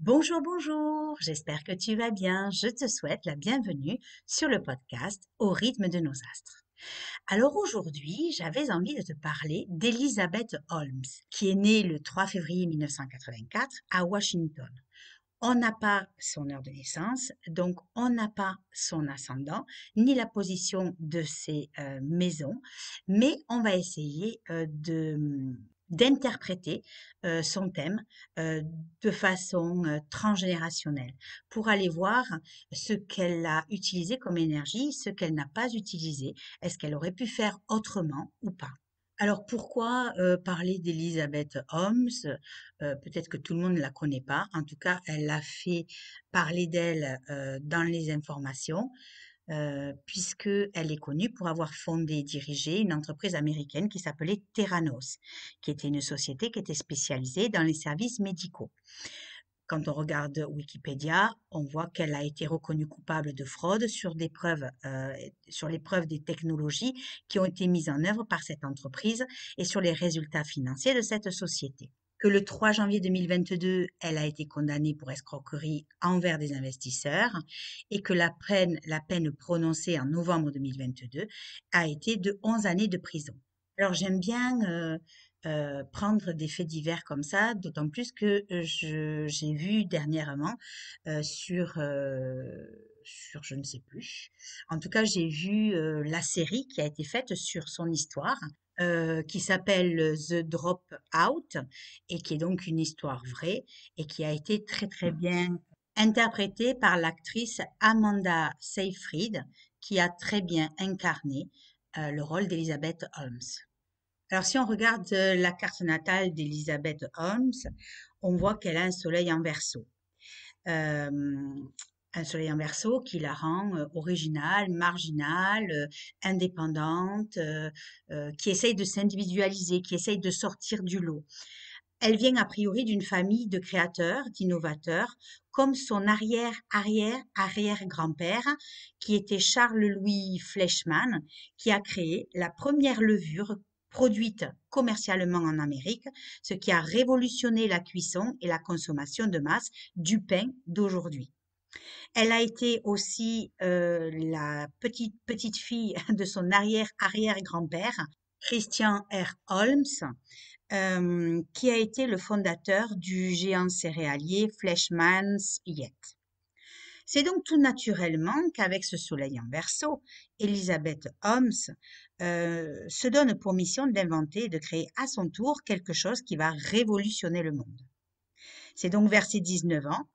Bonjour, bonjour, j'espère que tu vas bien. Je te souhaite la bienvenue sur le podcast Au rythme de nos astres. Alors aujourd'hui, j'avais envie de te parler d'Elizabeth Holmes, qui est née le 3 février 1984 à Washington. On n'a pas son heure de naissance, donc on n'a pas son ascendant, ni la position de ses euh, maisons, mais on va essayer euh, de d'interpréter euh, son thème euh, de façon euh, transgénérationnelle pour aller voir ce qu'elle a utilisé comme énergie, ce qu'elle n'a pas utilisé, est-ce qu'elle aurait pu faire autrement ou pas. Alors pourquoi parler d'Elisabeth Holmes Peut-être que tout le monde ne la connaît pas. En tout cas, elle a fait parler d'elle dans les informations. Euh, puisque elle est connue pour avoir fondé et dirigé une entreprise américaine qui s'appelait Theranos, qui était une société qui était spécialisée dans les services médicaux. Quand on regarde Wikipédia, on voit qu'elle a été reconnue coupable de fraude sur, des preuves, euh, sur les preuves des technologies qui ont été mises en œuvre par cette entreprise et sur les résultats financiers de cette société que le 3 janvier 2022, elle a été condamnée pour escroquerie envers des investisseurs et que la peine, prononcée en novembre 2022 a été de 11 années de prison. Alors j'aime bien euh, euh, prendre des faits divers comme ça, d'autant plus que euh, j'ai vu dernièrement sur sur je ne sais plus. En tout cas, j'ai vu la série qui a été faite sur son histoire euh, qui s'appelle The Drop Out et qui est donc une histoire vraie et qui a été très très mmh. bien interprétée par l'actrice Amanda Seyfried qui a très bien incarné euh, le rôle d'Elizabeth Holmes. Alors si on regarde euh, la carte natale d'Elizabeth Holmes, on voit qu'elle a un soleil en verso un soleil en verso qui la rend euh, originale, marginale, euh, indépendante, euh, qui essaye de s'individualiser, qui essaye de sortir du lot. Elle vient a priori d'une famille de créateurs, d'innovateurs, comme son arrière-arrière-arrière-grand-père, qui était Charles-Louis Fleischmann, qui a créé la première levure produite commercialement en Amérique, ce qui a révolutionné la cuisson et la consommation de masse du pain d'aujourd'hui. Elle a été aussi la petite petite fille de son arrière-arrière-grand-père, Christian R. Holmes, qui a été le fondateur du géant céréalier Fleischmanns Yet. C'est donc tout naturellement qu'avec ce soleil en verso, Elisabeth Holmes se donne pour mission d'inventer et de créer à son tour quelque chose qui va révolutionner le monde. C'est donc vers ses 19 ans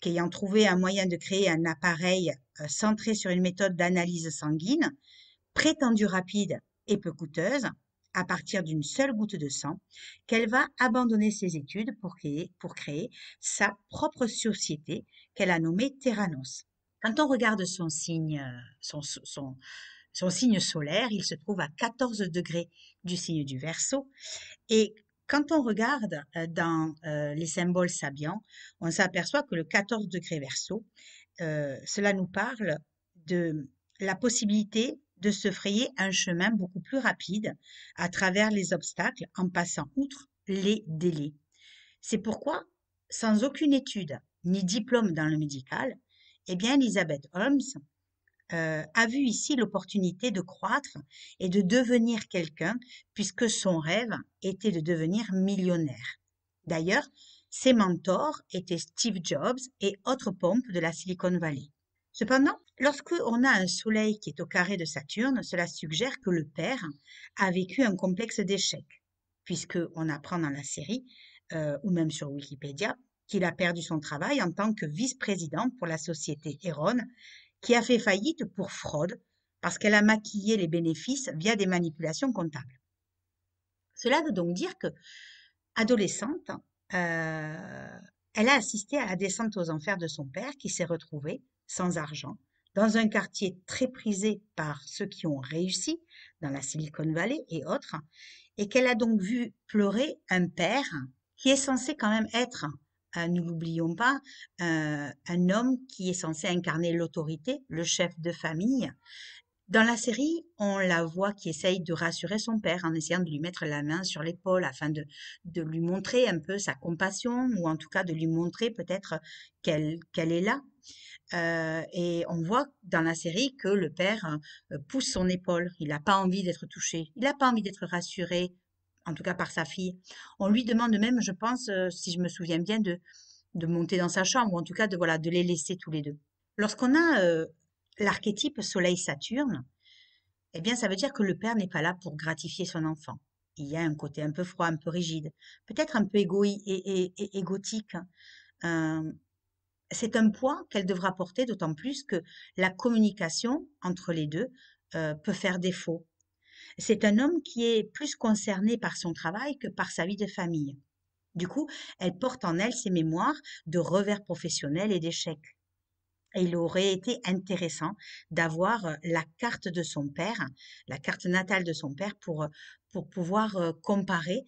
qu'ayant trouvé un moyen de créer un appareil euh, centré sur une méthode d'analyse sanguine, prétendue rapide et peu coûteuse, à partir d'une seule goutte de sang, qu'elle va abandonner ses études pour créer, sa propre société qu'elle a nommée Terranos. Quand on regarde son signe, euh, son, signe solaire, il se trouve à 14 degrés du signe du Verseau. Et quand on regarde euh, dans euh, les symboles sabians, on s'aperçoit que le 14 degré verso, euh, cela nous parle de la possibilité de se frayer un chemin beaucoup plus rapide à travers les obstacles en passant outre les délais. C'est pourquoi, sans aucune étude ni diplôme dans le médical, eh bien Elizabeth Holmes euh, a vu ici l'opportunité de croître et de devenir quelqu'un, puisque son rêve était de devenir millionnaire. D'ailleurs, ses mentors étaient Steve Jobs et autres pompes de la Silicon Valley. Cependant, lorsque on a un soleil qui est au carré de Saturne, cela suggère que le père a vécu un complexe d'échec, puisque on apprend dans la série euh, ou même sur Wikipédia qu'il a perdu son travail en tant que vice-président pour la société Heron qui a fait faillite pour fraude parce qu'elle a maquillé les bénéfices via des manipulations comptables. Cela veut donc dire que, adolescente, euh, elle a assisté à la descente aux enfers de son père qui s'est retrouvé sans argent dans un quartier très prisé par ceux qui ont réussi dans la Silicon Valley et autres, et qu'elle a donc vu pleurer un père qui est censé quand même être euh, Nous l'oublions pas, euh, un homme qui est censé incarner l'autorité, le chef de famille. Dans la série, on la voit qui essaye de rassurer son père en essayant de lui mettre la main sur l'épaule afin de, de lui montrer un peu sa compassion ou en tout cas de lui montrer peut-être qu'elle est là. Euh, et on voit dans la série que le père pousse son épaule. Il n'a pas envie d'être touché, il n'a pas envie d'être rassuré en tout cas par sa fille. On lui demande même, je pense, euh, si je me souviens bien, de, de monter dans sa chambre, ou en tout cas de, voilà, de les laisser tous les deux. Lorsqu'on a euh, l'archétype Soleil-Saturne, eh bien, ça veut dire que le père n'est pas là pour gratifier son enfant. Il y a un côté un peu froid, un peu rigide, peut-être un peu égoï et, égotique. Hein. Euh, c'est un poids qu'elle devra porter, d'autant plus que la communication entre les deux peut faire défaut. C'est un homme qui est plus concerné par son travail que par sa vie de famille. Du coup, elle porte en elle ses mémoires de revers professionnels et d'échecs. il aurait été intéressant d'avoir euh, la carte de son père, la carte natale de son père pour, euh, pour pouvoir euh, comparer,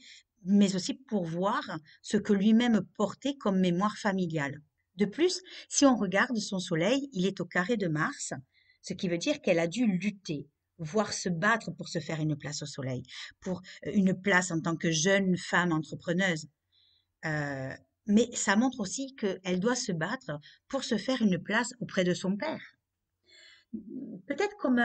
mais aussi pour voir ce que lui-même portait comme mémoire familiale. De plus, si on regarde son soleil, il est au carré de Mars, ce qui veut dire qu'elle a dû lutter, voire se battre pour se faire une place au soleil, pour euh, une place en tant que jeune femme entrepreneuse. Euh, mais ça montre aussi qu'elle doit se battre pour se faire une place auprès de son père peut-être comme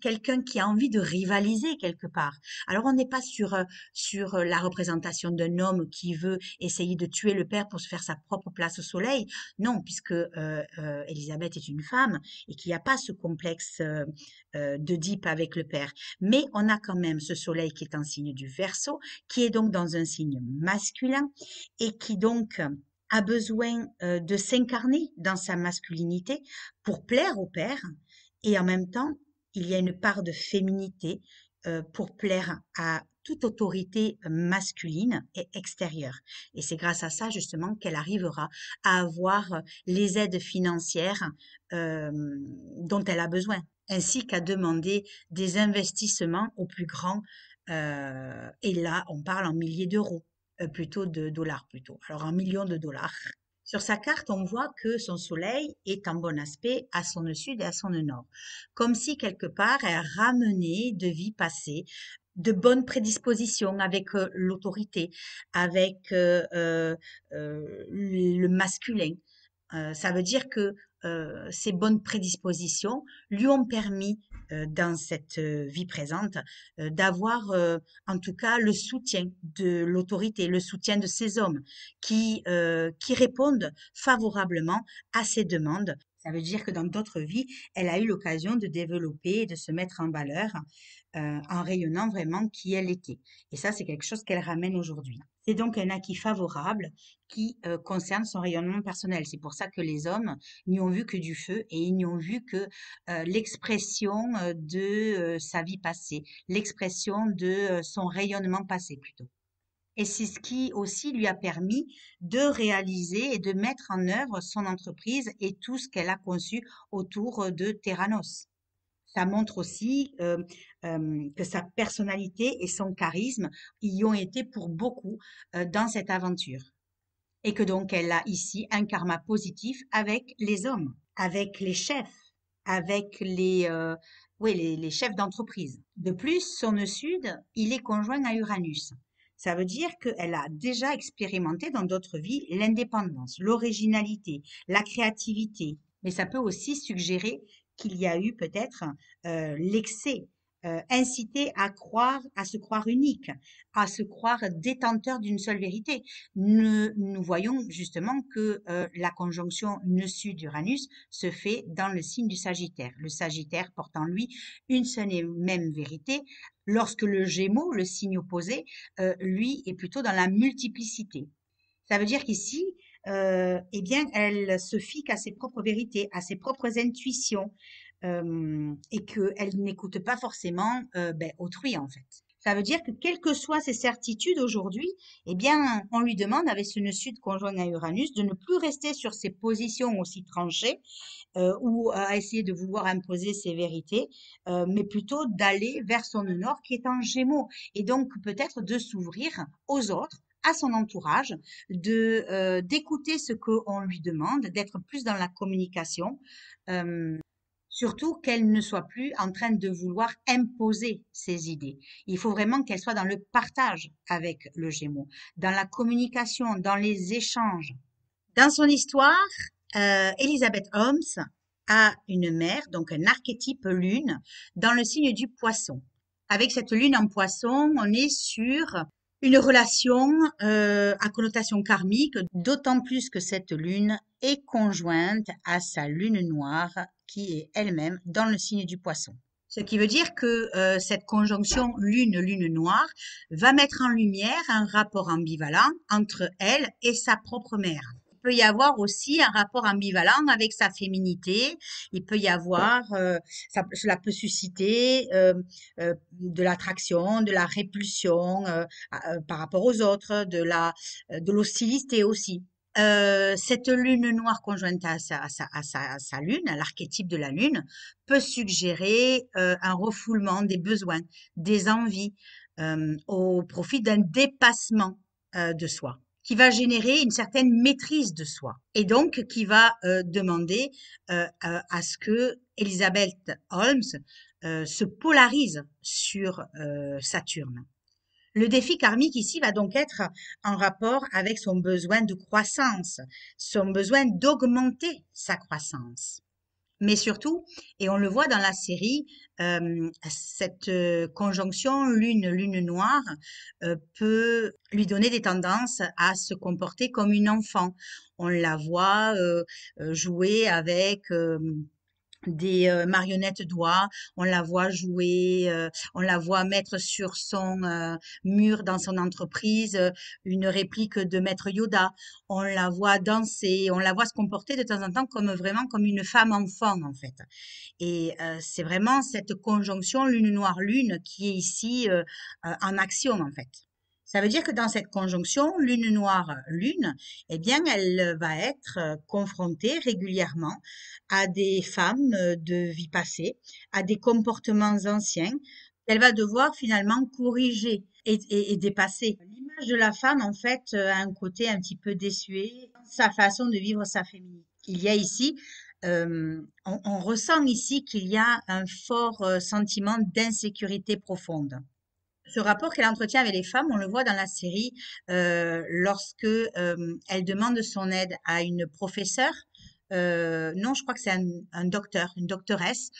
quelqu'un qui a envie de rivaliser quelque part. Alors on n'est pas sur sur la représentation d'un homme qui veut essayer de tuer le père pour se faire sa propre place au soleil. Non, puisque Elisabeth est une femme et qu'il n'y a pas ce complexe d'Oedipe avec le père. Mais on a quand même ce soleil qui est en signe du verso, qui est donc dans un signe masculin et qui donc a besoin de s'incarner dans sa masculinité pour plaire au père, et en même temps, il y a une part de féminité euh, pour plaire à toute autorité euh, masculine et extérieure. Et c'est grâce à ça justement qu'elle arrivera à avoir euh, les aides financières dont elle a besoin, ainsi qu'à demander des investissements au plus grand, et là, on parle en milliers d'euros, plutôt de dollars plutôt. Alors en millions de dollars. Sur sa carte, on voit que son soleil est en bon aspect à son sud et à son nord, comme si quelque part elle ramenait de vie passée de bonnes prédispositions avec euh, l'autorité, avec euh, euh, le masculin. ça veut dire que ces bonnes prédispositions lui ont permis euh, dans cette euh, vie présente, euh, d'avoir en tout cas le soutien de l'autorité, le soutien de ces hommes qui, qui répondent favorablement à ces demandes ça veut dire que dans d'autres vies, elle a eu l'occasion de développer et de se mettre en valeur euh, en rayonnant vraiment qui elle était. Et ça, c'est quelque chose qu'elle ramène aujourd'hui. C'est donc un acquis favorable qui euh, concerne son rayonnement personnel. C'est pour ça que les hommes n'y ont vu que du feu et ils n'y ont vu que euh, l'expression de sa vie passée, l'expression de son rayonnement passé plutôt. Et c'est ce qui aussi lui a permis de réaliser et de mettre en œuvre son entreprise et tout ce qu'elle a conçu autour euh, de Terranos. Ça montre aussi euh, euh, que sa personnalité et son charisme y ont été pour beaucoup dans cette aventure. Et que donc elle a ici un karma positif avec les hommes, avec les chefs, avec les, oui, les, les chefs d'entreprise. De plus, son sud, il est conjoint à Uranus. Ça veut dire qu'elle a déjà expérimenté dans d'autres vies l'indépendance, l'originalité, la créativité. Mais ça peut aussi suggérer qu'il y a eu peut-être euh, l'excès, euh, incité à croire, à se croire unique, à se croire détenteur d'une seule vérité. Nous, nous voyons justement que euh, la conjonction nœud d'Uranus se fait dans le signe du Sagittaire, le Sagittaire porte en lui une seule et même vérité lorsque le Gémeaux, le signe opposé, euh, lui est plutôt dans la multiplicité. Ça veut dire qu'ici, euh, eh bien, elle se fie qu'à ses propres vérités, à ses propres intuitions, euh, et qu'elle n'écoute pas forcément ben, autrui en fait. Ça veut dire que quelles que soient ses certitudes aujourd'hui, eh bien, on lui demande avec ce nœud sud conjoint à Uranus de ne plus rester sur ses positions aussi tranchées euh, ou à essayer de vouloir imposer ses vérités, euh, mais plutôt d'aller vers son nœud nord qui est en Gémeaux et donc peut-être de s'ouvrir aux autres à son entourage, de euh, d'écouter ce qu'on lui demande, d'être plus dans la communication. Surtout qu'elle ne soit plus en train de vouloir imposer ses idées. Il faut vraiment qu'elle soit dans le partage avec le Gémeaux, dans la communication, dans les échanges. Dans son histoire, euh, Elisabeth Holmes a une mère, donc un archétype lune, dans le signe du poisson. Avec cette lune en poisson, on est sur une relation euh, à connotation karmique, d'autant plus que cette lune est conjointe à sa lune noire qui est elle-même dans le signe du poisson. Ce qui veut dire que euh, cette conjonction lune-lune noire va mettre en lumière un rapport ambivalent entre elle et sa propre mère peut y avoir aussi un rapport ambivalent avec sa féminité. Il peut y avoir, euh, cela peut susciter euh, euh, de l'attraction, de la répulsion par rapport aux autres, de la, de l'hostilité aussi. cette lune noire conjointe à sa, à sa, à sa, à sa lune, à l'archétype de la lune, peut suggérer un refoulement des besoins, des envies, au profit d'un dépassement de soi qui va générer une certaine maîtrise de soi et donc qui va euh, demander euh, euh, à ce que Elisabeth Holmes se polarise sur Saturne. Le défi karmique ici va donc être en rapport avec son besoin de croissance, son besoin d'augmenter sa croissance. Mais surtout, et on le voit dans la série, euh, cette euh, conjonction lune-lune noire euh, peut lui donner des tendances à se comporter comme une enfant. On la voit jouer avec des euh, marionnettes d'oie, on la voit jouer, euh, on la voit mettre sur son euh, mur dans son entreprise une réplique de maître Yoda, on la voit danser, on la voit se comporter de temps en temps comme vraiment comme une femme enfant en fait. Et c'est vraiment cette conjonction lune noire lune qui est ici en action en fait. Ça veut dire que dans cette conjonction, lune noire, lune, eh bien, elle va être euh, confrontée régulièrement à des femmes euh, de vie passée, à des comportements anciens qu'elle va devoir finalement corriger et, dépasser. L'image de la femme, en fait, euh, a un côté un petit peu désuet, sa façon de vivre sa féminité. Il y a ici on, ressent ici qu'il y a un fort sentiment d'insécurité profonde. Ce rapport qu'elle entretient avec les femmes, on le voit dans la série euh, lorsque euh, elle demande son aide à une professeure. Euh, non, je crois que c'est un, docteur, une doctoresse,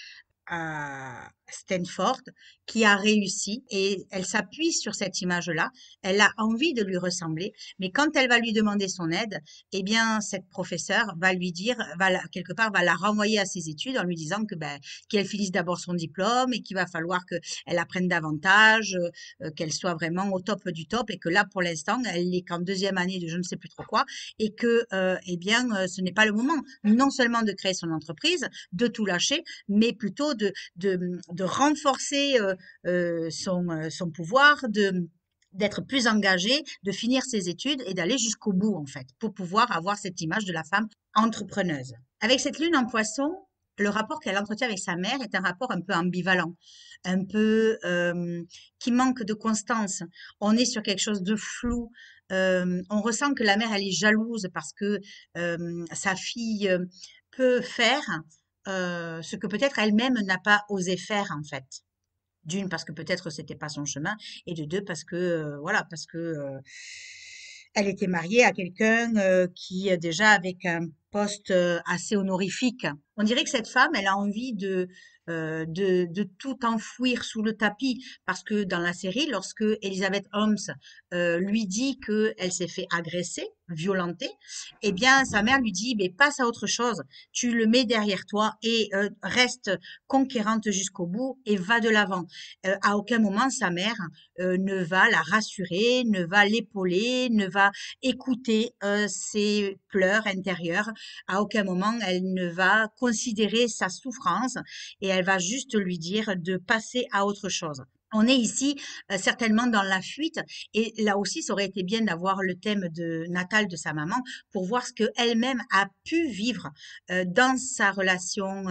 à Stanford qui a réussi et elle s'appuie sur cette image-là. Elle a envie de lui ressembler, mais quand elle va lui demander son aide, eh bien, cette professeure va lui dire, va quelque part, va la renvoyer à ses études en lui disant que ben, qu'elle finisse d'abord son diplôme et qu'il va falloir qu'elle apprenne davantage, euh, qu'elle soit vraiment au top du top et que là, pour l'instant, elle est qu'en deuxième année de je ne sais plus trop quoi et que, et euh, eh bien, euh, ce n'est pas le moment non seulement de créer son entreprise, de tout lâcher, mais plutôt de, renforcer euh, euh, son, euh, son pouvoir, de d'être plus engagée, de finir ses études et d'aller jusqu'au bout, en fait, pour pouvoir avoir cette image de la femme entrepreneuse. Avec cette lune en poisson, le rapport qu'elle entretient avec sa mère est un rapport un peu ambivalent, un peu qui manque de constance. On est sur quelque chose de flou. on ressent que la mère, elle est jalouse parce que sa fille peut faire euh, ce que peut-être elle-même n'a pas osé faire en fait. D'une parce que peut-être c'était pas son chemin et de deux parce que euh, voilà parce que euh, elle était mariée à quelqu'un qui déjà avec un poste assez honorifique. On dirait que cette femme, elle a envie de, de, tout enfouir sous le tapis parce que dans la série, lorsque Elizabeth Holmes lui dit que elle s'est fait agresser, violenté, eh bien, sa mère lui dit, mais passe à autre chose, tu le mets derrière toi et euh, reste conquérante jusqu'au bout et va de l'avant. Euh, à aucun moment, sa mère euh, ne va la rassurer, ne va l'épauler, ne va écouter ses pleurs intérieurs. À aucun moment, elle ne va considérer sa souffrance et elle va juste lui dire de passer à autre chose. On est ici euh, certainement dans la fuite et là aussi, ça aurait été bien d'avoir le thème de natal de sa maman pour voir ce qu'elle-même a pu vivre euh, dans sa relation,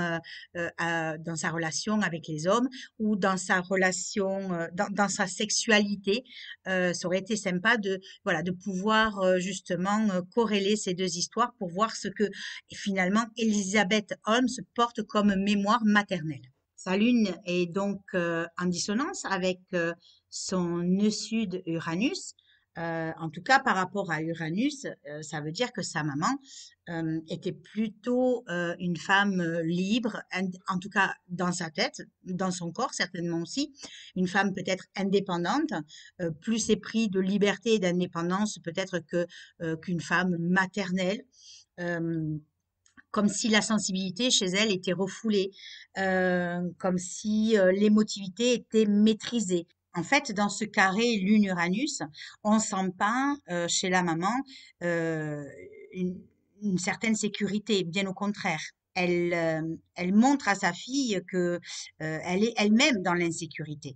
euh, dans sa relation avec les hommes ou dans sa relation, dans, sa sexualité. ça aurait été sympa de voilà de pouvoir justement corréler ces deux histoires pour voir ce que finalement Elisabeth Holmes porte comme mémoire maternelle. Sa lune est donc euh, en dissonance avec euh, son nœud sud Uranus. Euh, en tout cas, par rapport à Uranus, ça veut dire que sa maman était plutôt une femme libre, en tout cas dans sa tête, dans son corps certainement aussi, une femme peut-être indépendante, plus épris de liberté et d'indépendance peut-être que qu'une femme maternelle comme si la sensibilité chez elle était refoulée, euh, comme si euh, l'émotivité était maîtrisée. En fait, dans ce carré Lune-Uranus, on sent pas euh, chez la maman une, certaine sécurité, bien au contraire. Elle, elle montre à sa fille que elle est elle-même dans l'insécurité.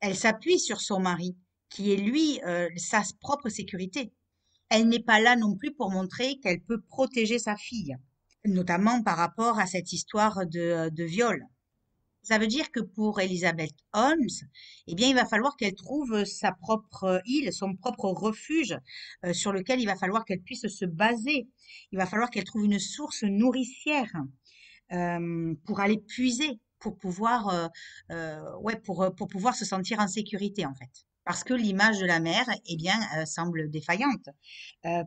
Elle s'appuie sur son mari, qui est lui sa propre sécurité. Elle n'est pas là non plus pour montrer qu'elle peut protéger sa fille notamment par rapport à cette histoire euh, de, viol. Ça veut dire que pour Elizabeth Holmes, eh bien, il va falloir qu'elle trouve sa propre île, son propre refuge euh, sur lequel il va falloir qu'elle puisse se baser. Il va falloir qu'elle trouve une source nourricière euh, pour aller puiser, pour pouvoir, pour, pouvoir se sentir en sécurité en fait. Parce que l'image de la mère, eh bien, semble défaillante,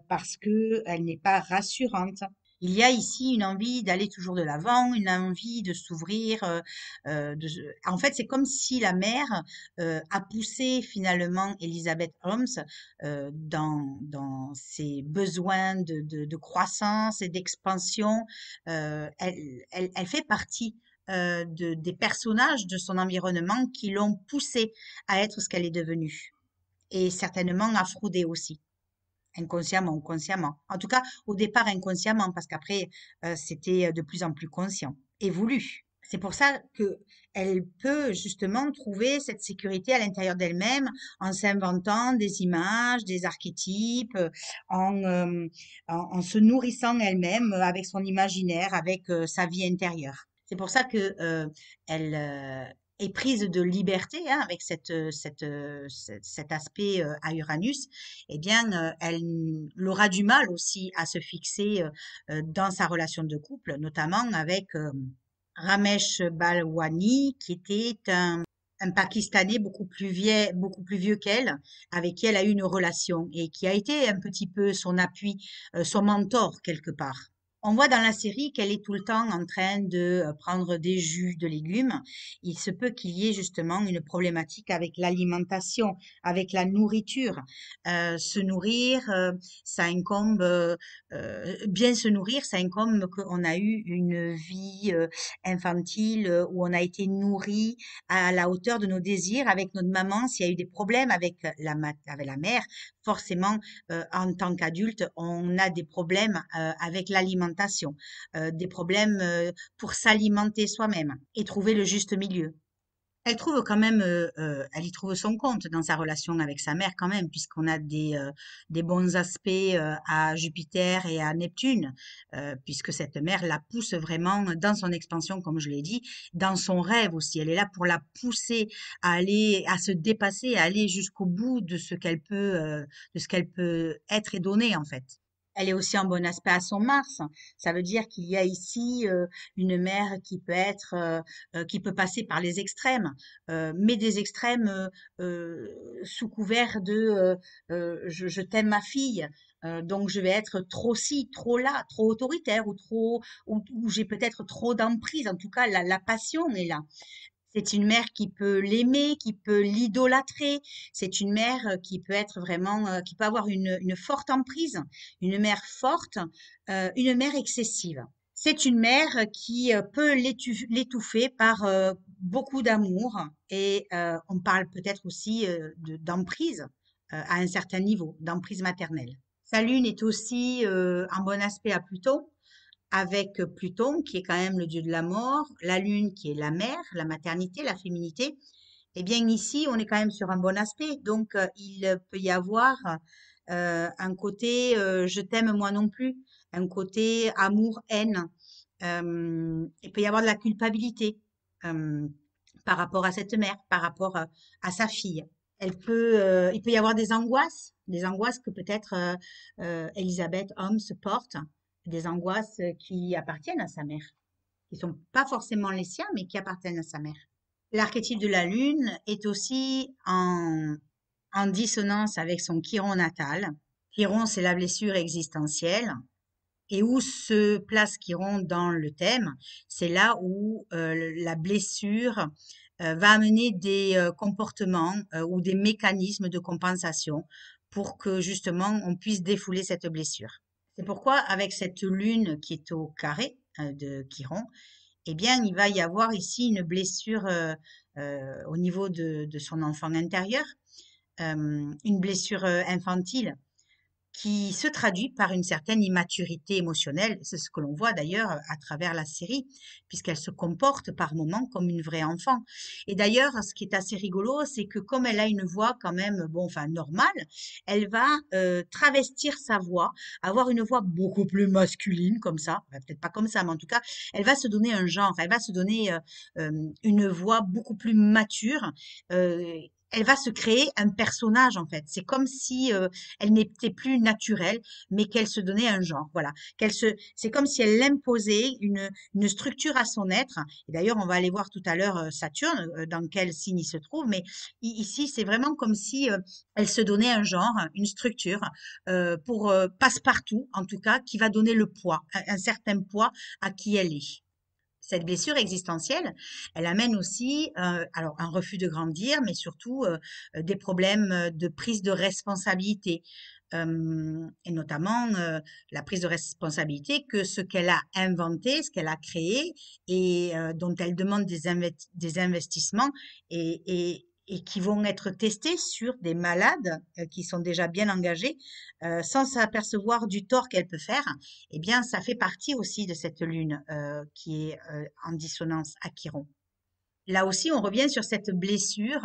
parce qu'elle n'est pas rassurante, il y a ici une envie d'aller toujours de l'avant, une envie de s'ouvrir. Euh, euh, de... en fait, c'est comme si la mère euh, a poussé finalement Elisabeth Holmes dans, dans ses besoins de, croissance et d'expansion. Elle, fait partie de, des personnages de son environnement qui l'ont poussée à être ce qu'elle est devenue. Et certainement à frauder aussi inconsciemment ou consciemment. En tout cas, au départ inconsciemment, parce qu'après, euh, c'était euh, de plus en plus conscient et voulu. C'est pour ça qu'elle peut justement trouver cette sécurité à l'intérieur d'elle-même en s'inventant des images, des archétypes, en, euh, en, se nourrissant elle-même avec son imaginaire, avec sa vie intérieure. C'est pour ça que elle, et prise de liberté hein, avec euh, euh, cet aspect euh, à Uranus, eh bien, elle, aura du mal aussi à se fixer dans sa relation de couple, notamment avec Ramesh Balwani, qui était un, Pakistanais beaucoup plus beaucoup plus vieux qu'elle, avec qui elle a eu une relation et qui a été un petit peu son appui, son mentor quelque part. On voit dans la série qu'elle est tout le temps en train de euh, prendre des jus de légumes. Il se peut qu'il y ait justement une problématique avec l'alimentation, avec la nourriture. Euh, se nourrir, euh, ça incombe, bien se nourrir, ça incombe qu'on a eu une vie infantile où on a été nourri à la hauteur de nos désirs avec notre maman, s'il y a eu des problèmes avec la mère, forcément, euh, en tant qu'adulte, on a des problèmes euh, avec l'alimentation, euh, des problèmes pour s'alimenter soi-même et trouver le juste milieu elle trouve quand même, euh, euh, elle y trouve son compte dans sa relation avec sa mère quand même, puisqu'on a des, euh, des bons aspects à Jupiter et à Neptune, puisque cette mère la pousse vraiment dans son expansion, comme je l'ai dit, dans son rêve aussi. Elle est là pour la pousser à aller, à se dépasser, à aller jusqu'au bout de ce qu'elle peut, de ce qu'elle peut être et donner en fait elle est aussi en bon aspect à son Mars. Ça veut dire qu'il y a ici euh, une mère qui peut être, euh, euh, qui peut passer par les extrêmes, mais des extrêmes sous couvert de je, t'aime ma fille. donc je vais être trop si, trop là, trop autoritaire ou trop ou, j'ai peut-être trop d'emprise. En tout cas, la passion est là. C'est une mère qui peut l'aimer, qui peut l'idolâtrer. C'est une mère euh, qui peut être vraiment, euh, qui peut avoir une, forte emprise, une mère forte, euh, une mère excessive. C'est une mère qui peut l'étouffer par beaucoup d'amour et on parle peut-être aussi d'emprise à un certain niveau, d'emprise maternelle. Sa lune est aussi un bon aspect à Pluton, avec Pluton qui est quand même le dieu de la mort, la lune qui est la mère, la maternité, la féminité, eh bien ici, on est quand même sur un bon aspect. Donc, il peut y avoir un côté je t'aime moi non plus, un côté amour-haine. il peut y avoir de la culpabilité par rapport à cette mère, par rapport à, sa fille. Elle peut, il peut y avoir des angoisses, des angoisses que peut-être euh, Elisabeth Homme se porte des angoisses qui appartiennent à sa mère, qui sont pas forcément les siens, mais qui appartiennent à sa mère. L'archétype de la lune est aussi en, dissonance avec son Chiron natal. Chiron, c'est la blessure existentielle. Et où se place Chiron dans le thème, c'est là où euh, la blessure euh, va amener des euh, comportements ou des mécanismes de compensation pour que justement on puisse défouler cette blessure. C'est pourquoi avec cette lune qui est au carré euh, de Chiron, eh bien, il va y avoir ici une blessure euh, euh, au niveau de, son enfant intérieur, une blessure infantile qui se traduit par une certaine immaturité émotionnelle. C'est ce que l'on voit d'ailleurs euh, à travers la série, puisqu'elle se comporte par moments comme une vraie enfant. Et d'ailleurs, ce qui est assez rigolo, c'est que comme elle a une voix quand même, bon, enfin, normale, elle va euh, travestir sa voix, avoir une voix beaucoup plus masculine comme ça, peut-être pas comme ça, mais en tout cas, elle va se donner un genre, elle va se donner euh, une voix beaucoup plus mature elle va se créer un personnage en fait. C'est comme si euh, elle n'était plus naturelle, mais qu'elle se donnait un genre. Voilà, qu'elle se, c'est comme si elle imposait une, structure à son être. Et d'ailleurs, on va aller voir tout à l'heure euh, Saturne euh, dans quel signe il se trouve, mais ici c'est vraiment comme si elle se donnait un genre, une structure pour passe-partout en tout cas, qui va donner le poids, un certain poids à qui elle est cette blessure existentielle, elle amène aussi euh, alors un refus de grandir, mais surtout euh, euh, des problèmes de prise de responsabilité. et notamment la prise de responsabilité que ce qu'elle a inventé, ce qu'elle a créé et dont elle demande des, investissements et, et qui vont être testés sur des malades euh, qui sont déjà bien engagés euh, sans s'apercevoir du tort qu'elle peut faire, eh bien, ça fait partie aussi de cette lune euh, qui est en dissonance à Chiron. Là aussi, on revient sur cette blessure,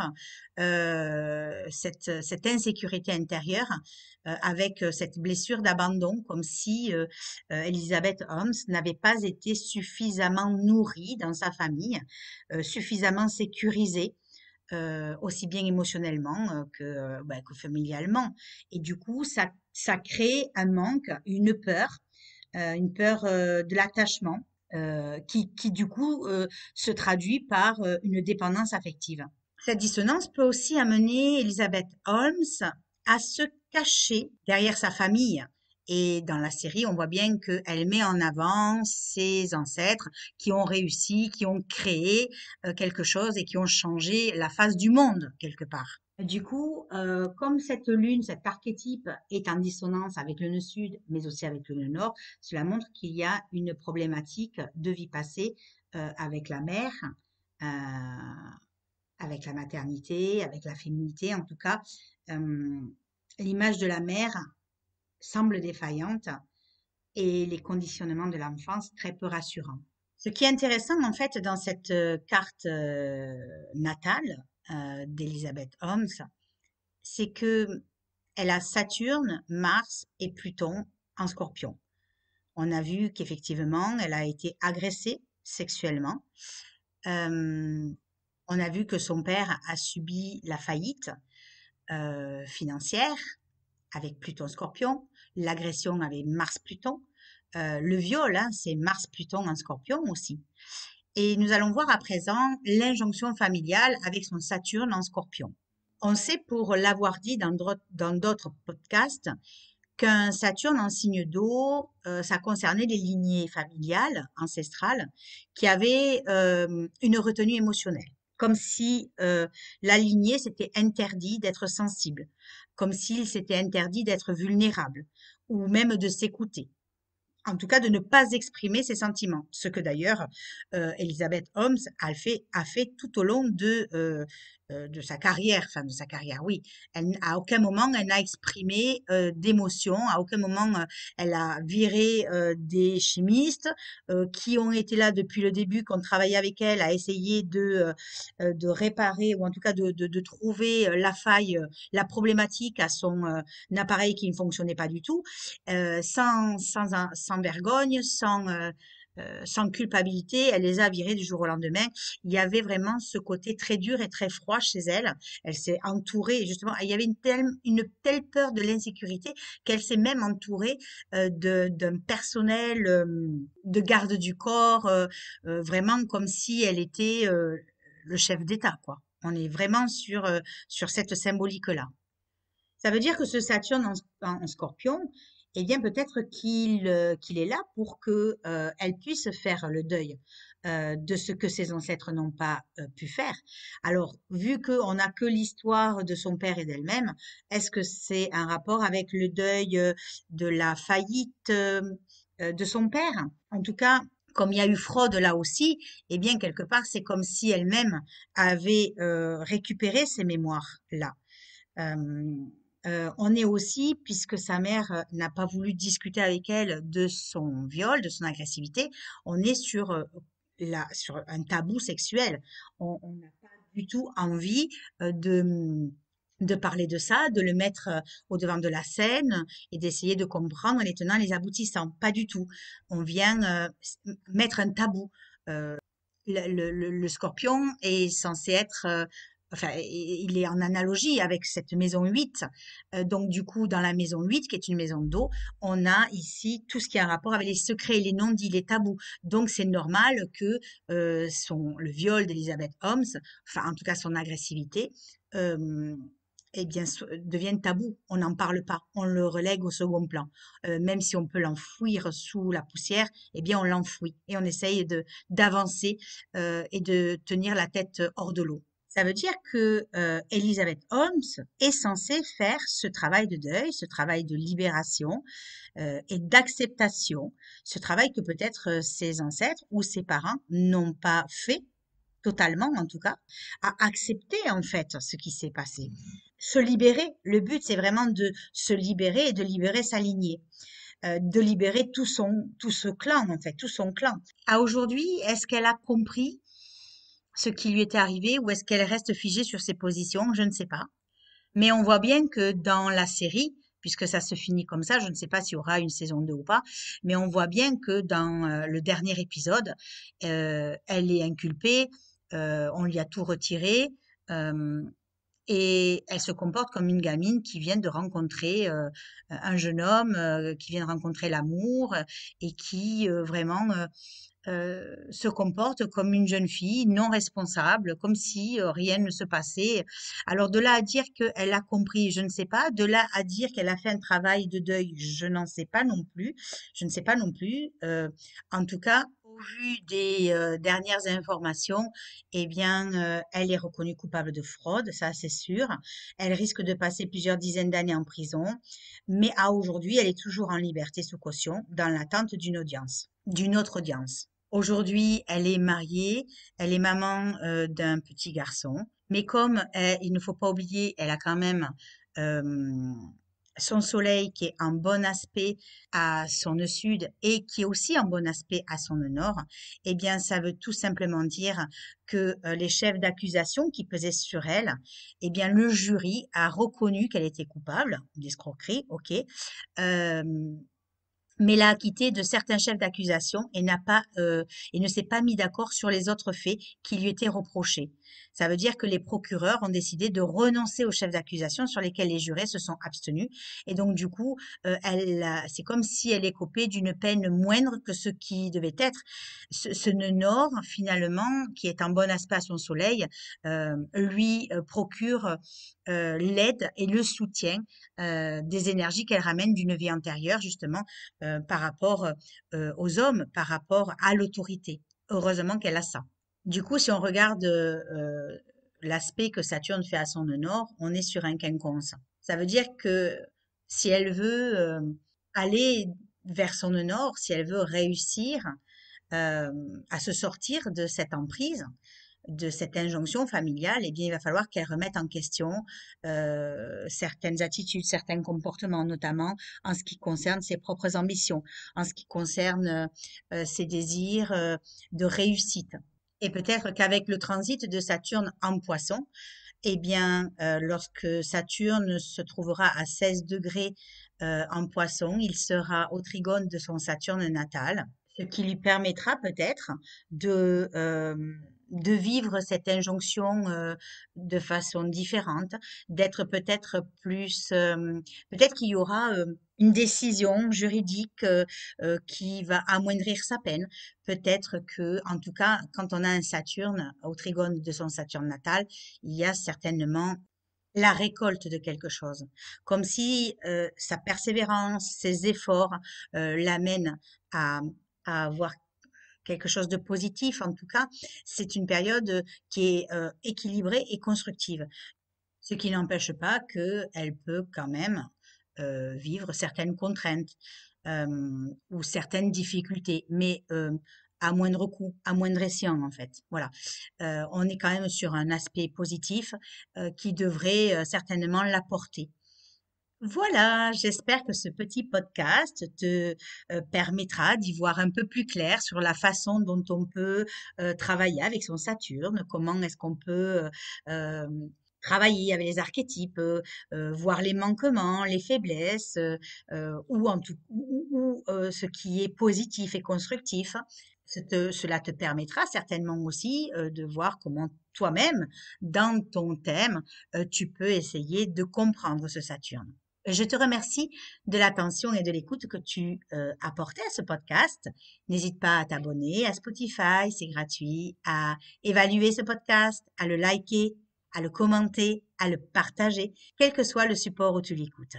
cette, cette, insécurité intérieure, avec cette blessure d'abandon, comme si Elisabeth Holmes n'avait pas été suffisamment nourrie dans sa famille, suffisamment sécurisée euh, aussi bien émotionnellement euh, que, euh, bah, que, familialement. Et du coup, ça, crée un manque, une peur, une peur de l'attachement qui, qui, du coup, se traduit par une dépendance affective. Cette dissonance peut aussi amener Elizabeth Holmes à se cacher derrière sa famille et dans la série, on voit bien qu'elle met en avant ses ancêtres qui ont réussi, qui ont créé euh, quelque chose et qui ont changé la face du monde quelque part. Du coup, euh, comme cette lune, cet archétype est en dissonance avec le nœud sud, mais aussi avec le nœud nord, cela montre qu'il y a une problématique de vie passée euh, avec la mère, avec la maternité, avec la féminité en tout cas. L'image de la mère semble défaillante et les conditionnements de l'enfance très peu rassurants. Ce qui est intéressant en fait dans cette euh, carte euh, natale euh, d'Elizabeth Holmes, c'est que elle a Saturne, Mars et Pluton en scorpion. On a vu qu'effectivement, elle a été agressée sexuellement. Euh, on a vu que son père a subi la faillite financière avec Pluton-Scorpion, l'agression avec Mars-Pluton, euh, le viol, hein, c'est Mars-Pluton en Scorpion aussi. Et nous allons voir à présent l'injonction familiale avec son Saturne en Scorpion. On sait pour l'avoir dit dans d'autres podcasts qu'un Saturne en signe d'eau, euh, ça concernait les lignées familiales, ancestrales, qui avaient euh, une retenue émotionnelle, comme si la lignée s'était interdit d'être sensible comme s'il s'était interdit d'être vulnérable ou même de s'écouter. En tout cas, de ne pas exprimer ses sentiments, ce que d'ailleurs Elisabeth Elizabeth Holmes a fait, tout au long de, euh, euh, de sa carrière, enfin de sa carrière, oui. Elle, à aucun moment elle n'a exprimé euh, d'émotion, à aucun moment euh, elle a viré des chimistes qui ont été là depuis le début, qui travaillait avec elle, à essayer de, de réparer ou en tout cas de, de, de trouver la faille, la problématique à son appareil qui ne fonctionnait pas du tout, sans, sans, sans vergogne, sans euh, sans culpabilité, elle les a virées du jour au lendemain. Il y avait vraiment ce côté très dur et très froid chez elle. Elle s'est entourée, justement, il y avait une telle, une telle peur de l'insécurité qu'elle s'est même entourée euh, d'un personnel euh, de garde du corps, vraiment comme si elle était le chef d'État, quoi. On est vraiment sur, sur cette symbolique-là. Ça veut dire que ce Saturne en, scorpion, eh bien peut-être qu'il euh, qu'il est là pour que euh, elle puisse faire le deuil euh, de ce que ses ancêtres n'ont pas pu faire. Alors, vu qu'on n'a que l'histoire de son père et d'elle-même, est-ce que c'est un rapport avec le deuil de la faillite de son père En tout cas, comme il y a eu fraude là aussi, eh bien quelque part, c'est comme si elle-même avait récupéré ces mémoires-là. Euh, on est aussi, puisque sa mère euh, n'a pas voulu discuter avec elle de son viol, de son agressivité, on est sur, euh, un tabou sexuel. On n'a pas du tout envie mm, de parler de ça, de le mettre au devant de la scène et d'essayer de comprendre les tenants, les aboutissants. Pas du tout. On vient mettre un tabou. le, scorpion est censé être enfin, il est en analogie avec cette maison 8. Euh, donc, du coup, dans la maison 8, qui est une maison d'eau, on a ici tout ce qui a un rapport avec les secrets, les non-dits, les tabous. Donc, c'est normal que euh, le viol d'Elizabeth Holmes, enfin, en tout cas, son agressivité, euh, eh bien, devienne tabou. On n'en parle pas, on le relègue au second plan. même si on peut l'enfouir sous la poussière, eh bien, on l'enfouit et on essaye de d'avancer et de tenir la tête hors de l'eau. Ça veut dire que euh, Elizabeth Holmes est censée faire ce travail de deuil, ce travail de libération euh, et d'acceptation, ce travail que peut-être euh, ses ancêtres ou ses parents n'ont pas fait totalement en tout cas, à accepter en fait ce qui s'est passé. Mmh. Se libérer, le but c'est vraiment de se libérer et de libérer sa lignée euh, de libérer tout son tout ce clan en fait, tout son clan. À aujourd'hui, est-ce qu'elle a compris ce qui lui était arrivé ou est-ce qu'elle reste figée sur ses positions, je ne sais pas. Mais on voit bien que dans la série, puisque ça se finit comme ça, je ne sais pas s'il y aura une saison 2 ou pas, mais on voit bien que dans euh, le dernier épisode, euh, elle est inculpée, euh, on lui a tout retiré. et elle se comporte comme une gamine qui vient de rencontrer un jeune homme, qui vient de rencontrer l'amour et qui vraiment euh, se comporte comme une jeune fille non responsable, comme si euh, rien ne se passait. Alors de là à dire qu'elle a compris, je ne sais pas. De là à dire qu'elle a fait un travail de deuil, je n'en sais pas non plus. Je ne sais pas non plus. Euh, en tout cas, au vu des euh, dernières informations, eh bien, elle est reconnue coupable de fraude, ça c'est sûr. Elle risque de passer plusieurs dizaines d'années en prison, mais à aujourd'hui, elle est toujours en liberté sous caution, dans l'attente d'une audience, d'une autre audience. Aujourd'hui, elle est mariée, elle est maman euh, d'un petit garçon, mais comme euh, il ne faut pas oublier, elle a quand même euh, son soleil qui est en bon aspect à son sud et qui est aussi en bon aspect à son nord, eh bien, ça veut tout simplement dire que les chefs d'accusation qui pesaient sur elle, eh bien, le jury a reconnu qu'elle était coupable d'escroquerie, ok, mais l'a acquitté de certains chefs d'accusation et, n'a pas, euh, et ne s'est pas mis d'accord sur les autres faits qui lui étaient reprochés. Ça veut dire que les procureurs ont décidé de renoncer aux chefs d'accusation sur lesquels les jurés se sont abstenus. Et donc, du coup, euh, elle, c'est comme si elle est coupée d'une peine moindre que ce qui devait être. Ce, ce Nenor, finalement, qui est en bon aspect à son soleil, euh, lui procure euh, l'aide et le soutien euh, des énergies qu'elle ramène d'une vie antérieure, justement, euh, par rapport aux hommes, par rapport à l'autorité. Heureusement qu'elle a ça. Du coup, si on regarde l'aspect que Saturne fait à son honneur, on est sur un quinconce. Ça veut dire que si elle veut aller vers son honneur, si elle veut réussir à se sortir de cette emprise, de cette injonction familiale, eh bien, il va falloir qu'elle remette en question euh, certaines attitudes, certains comportements, notamment en ce qui concerne ses propres ambitions, en ce qui concerne euh, ses désirs euh, de réussite. Et peut-être qu'avec le transit de Saturne en poisson, eh bien, lorsque Saturne se trouvera à 16 degrés en poisson, il sera au trigone de son Saturne natal, ce qui lui permettra peut-être de de vivre cette injonction euh, de façon différente, d'être peut-être plus, euh, peut-être qu'il y aura euh, une décision juridique qui va amoindrir sa peine. Peut-être que, en tout cas, quand on a un Saturne au trigone de son Saturne natal, il y a certainement la récolte de quelque chose, comme si sa persévérance, ses efforts l'amènent à, à avoir quelque chose de positif. En tout cas, c'est une période euh, qui est euh, équilibrée et constructive. Ce qui n'empêche pas qu'elle peut quand même euh, vivre certaines contraintes ou certaines difficultés, mais à moindre coût, à moindre escient en fait. Voilà, on est quand même sur un aspect positif qui devrait certainement l'apporter. Voilà, j'espère que ce petit podcast te euh, permettra d'y voir un peu plus clair sur la façon dont on peut euh, travailler avec son Saturne, comment est-ce qu'on peut euh, travailler avec les archétypes, voir les manquements, les faiblesses, ou en tout ou, ce qui est positif et constructif. cela te permettra certainement aussi de voir comment toi-même, dans ton thème, tu peux essayer de comprendre ce Saturne. Je te remercie de l'attention et de l'écoute que tu euh, apportais à ce podcast. N'hésite pas à t'abonner à Spotify, c'est gratuit, à évaluer ce podcast, à le liker, à le commenter, à le partager, quel que soit le support où tu l'écoutes.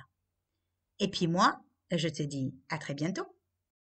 Et puis moi, je te dis à très bientôt.